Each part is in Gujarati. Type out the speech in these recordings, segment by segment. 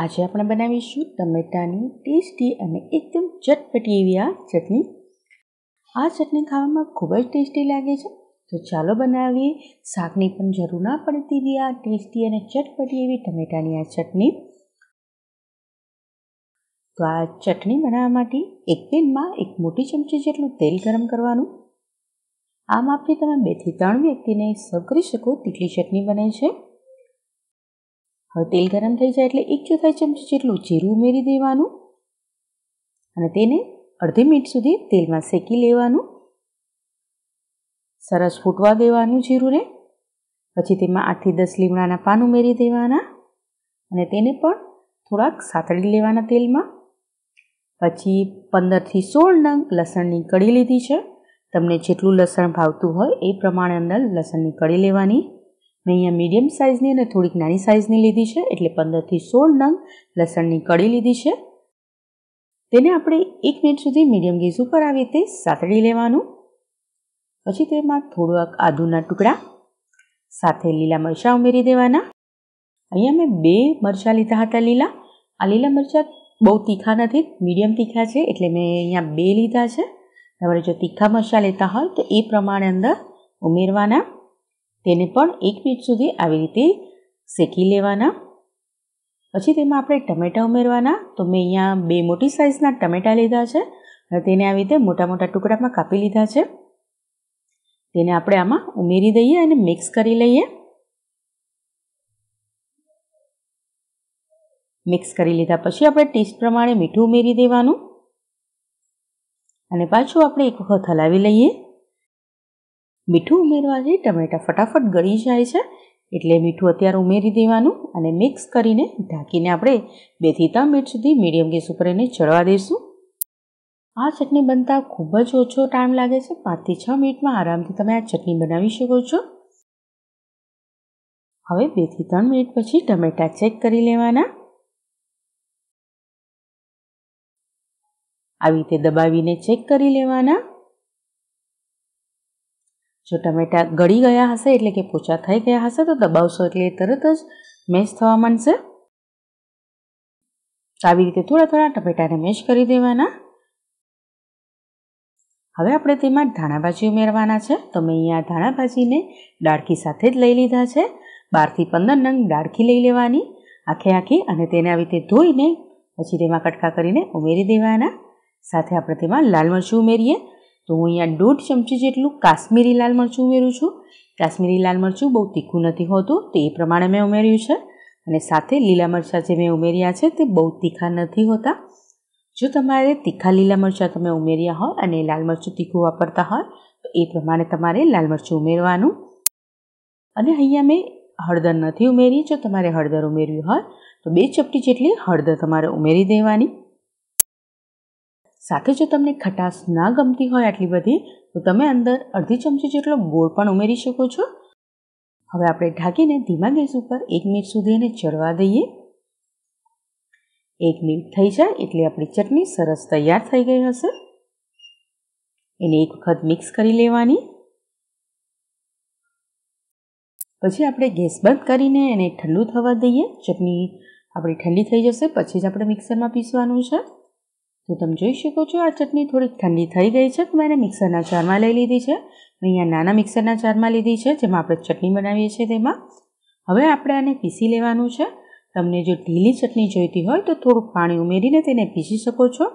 આજે આપણે બનાવીશું ટમેટાની ટેસ્ટી અને એકદમ ચટપટી એવી આ ચટણી આ ચટણી ખાવામાં ખૂબ જ ટેસ્ટી લાગે છે તો ચાલો બનાવીએ શાકની પણ જરૂર ના પડતી તેવી આ ટેસ્ટી અને ચટપટી એવી ટમેટાની આ ચટણી તો આ ચટણી બનાવવા માટે એક પેનમાં એક મોટી ચમચી જેટલું તેલ ગરમ કરવાનું આ માપથી તમે બેથી ત્રણ વ્યક્તિને સર્વ કરી શકો તેટલી ચટણી બને છે હવે તેલ ગરમ થઈ જાય એટલે એક ચોથાઈ ચમચી જેટલું જીરું ઉમેરી દેવાનું અને તેને અડધી મિનિટ સુધી તેલમાં શેકી લેવાનું સરસ ફૂટવા દેવાનું જીરુંને પછી તેમાં આઠથી દસ લીમડાના પાન ઉમેરી દેવાના અને તેને પણ થોડાક સાતળી લેવાના તેલમાં પછી પંદરથી સોળ નંગ લસણની કઢી લીધી છે તમને જેટલું લસણ ભાવતું હોય એ પ્રમાણે અંદર લસણની કઢી લેવાની મેં અહીંયા મીડિયમ સાઇઝની અને થોડીક નાની સાઇઝની લીધી છે એટલે પંદરથી સોળ નંગ લસણની કળી લીધી છે તેને આપણે એક મિનિટ સુધી મીડિયમ ગેસ ઉપર આવી રીતે સાતડી લેવાનું પછી તેમાં થોડાક આદુના ટુકડા સાથે લીલા મરચાં ઉમેરી દેવાના અહીંયા મેં બે મરચાં લીધા હતા લીલા આ લીલા મરચાં બહુ તીખા નથી મીડિયમ તીખા છે એટલે મેં અહીંયા બે લીધા છે તમારે જો તીખા મરચાં લેતા હોય તો એ પ્રમાણે અંદર ઉમેરવાના તેને પણ એક મિનિટ સુધી આવી રીતે શેકી લેવાના પછી તેમાં આપણે ટમેટાં ઉમેરવાના તો મેં અહીંયા બે મોટી સાઇઝના ટમેટાં લીધા છે અને તેને આવી રીતે મોટા મોટા ટુકડામાં કાપી લીધા છે તેને આપણે આમાં ઉમેરી દઈએ અને મિક્સ કરી લઈએ મિક્સ કરી લીધા પછી આપણે ટેસ્ટ પ્રમાણે મીઠું ઉમેરી દેવાનું અને પાછું આપણે એક વખત હલાવી લઈએ મીઠું ઉમેરવાથી ટમેટાં ફટાફટ ગળી જાય છે એટલે મીઠું અત્યારે ઉમેરી દેવાનું અને મિક્સ કરીને ઢાંકીને આપણે બેથી ત્રણ મિનિટ સુધી મીડિયમ ગેસ ઉપર એને ચડવા દઈશું આ ચટણી બનતા ખૂબ જ ઓછો ટાઈમ લાગે છે પાંચથી છ મિનિટમાં આરામથી તમે આ ચટણી બનાવી શકો છો હવે બેથી ત્રણ મિનિટ પછી ટમેટાં ચેક કરી લેવાના આવી રીતે દબાવીને ચેક કરી લેવાના જો ટમેટા ગળી ગયા હશે એટલે કે પોચા થઈ ગયા હશે તો દબાવશો એટલે તરત જ મેશ થવા માંડશે આવી રીતે થોડા થોડા ટમેટાને મેશ કરી દેવાના હવે આપણે તેમાં ધાણાભાજી ઉમેરવાના છે તો મેં અહીંયા ધાણાભાજીને ડાળખી સાથે જ લઈ લીધા છે બારથી પંદર નંગ ડાળખી લઈ લેવાની આખે આખી અને તેને આવી રીતે ધોઈને પછી તેમાં કટકા કરીને ઉમેરી દેવાના સાથે આપણે તેમાં લાલ મરચું ઉમેરીએ તો હું અહીંયા દોઢ ચમચી જેટલું કાશ્મીરી લાલ મરચું ઉમેરું છું કાશ્મીરી લાલ મરચું બહુ તીખું નથી હોતું તો એ પ્રમાણે મેં ઉમેર્યું છે અને સાથે લીલા મરચાં જે મેં ઉમેર્યા છે તે બહુ તીખા નથી હોતા જો તમારે તીખા લીલા મરચાં તમે ઉમેર્યા હોય અને લાલ મરચું તીખું વાપરતા હોય તો એ પ્રમાણે તમારે લાલ મરચું ઉમેરવાનું અને અહીંયા મેં હળદર નથી ઉમેરી જો તમારે હળદર ઉમેરવી હોય તો બે ચપટી જેટલી હળદર તમારે ઉમેરી દેવાની સાથે જો તમને ખટાશ ના ગમતી હોય આટલી બધી તો તમે અંદર અડધી ચમચી જેટલો ગોળ પણ ઉમેરી શકો છો હવે આપણે ઢાંકીને ધીમા ગેસ ઉપર એક મિનિટ સુધી એને ચડવા દઈએ એક મિનિટ થઈ જાય એટલે આપણી ચટણી સરસ તૈયાર થઈ ગઈ હશે એને એક વખત મિક્સ કરી લેવાની પછી આપણે ગેસ બંધ કરીને એને ઠંડુ થવા દઈએ ચટણી આપણી ઠંડી થઈ જશે પછી જ આપણે મિક્સરમાં પીસવાનું છે તો તમે જોઈ શકો છો આ ચટણી થોડીક ઠંડી થઈ ગઈ છે તો મેં એને મિક્સરના ચારમાં લઈ લીધી છે અહીંયા નાના મિક્સરના ચારમાં લીધી છે જેમાં આપણે ચટણી બનાવીએ છીએ તેમાં હવે આપણે આને પીસી લેવાનું છે તમને જો ઢીલી ચટણી જોઈતી હોય તો થોડુંક પાણી ઉમેરીને તેને પીસી શકો છો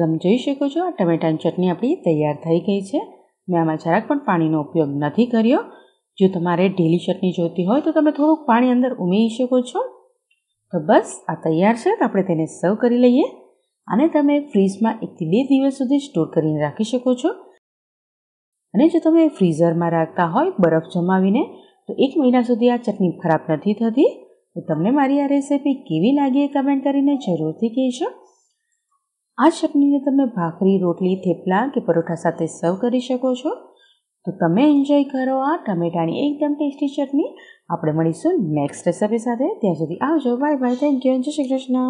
તમે જોઈ શકો છો આ ટમેટાની ચટણી આપણી તૈયાર થઈ ગઈ છે મેં આમાં જરાક પણ પાણીનો ઉપયોગ નથી કર્યો જો તમારે ઢીલી ચટણી જોઈતી હોય તો તમે થોડુંક પાણી અંદર ઉમેરી શકો છો તો બસ આ તૈયાર છે તો આપણે તેને સર્વ કરી લઈએ અને તમે ફ્રીજમાં એકથી બે દિવસ સુધી સ્ટોર કરીને રાખી શકો છો અને જો તમે ફ્રીઝરમાં રાખતા હોય બરફ જમાવીને તો એક મહિના સુધી આ ચટણી ખરાબ નથી થતી તો તમને મારી આ રેસીપી કેવી લાગી એ કમેન્ટ કરીને જરૂરથી કહેશો આ ચટણીને તમે ભાખરી રોટલી થેપલા કે પરોઠા સાથે સર્વ કરી શકો છો તો તમે એન્જોય કરો આ ટમેટાની એકદમ ટેસ્ટી ચટણી આપણે મળીશું નેક્સ્ટ રેસિપી સાથે ત્યાં સુધી આવજો બાય બાય થેન્ક યુ જય શ્રી કૃષ્ણ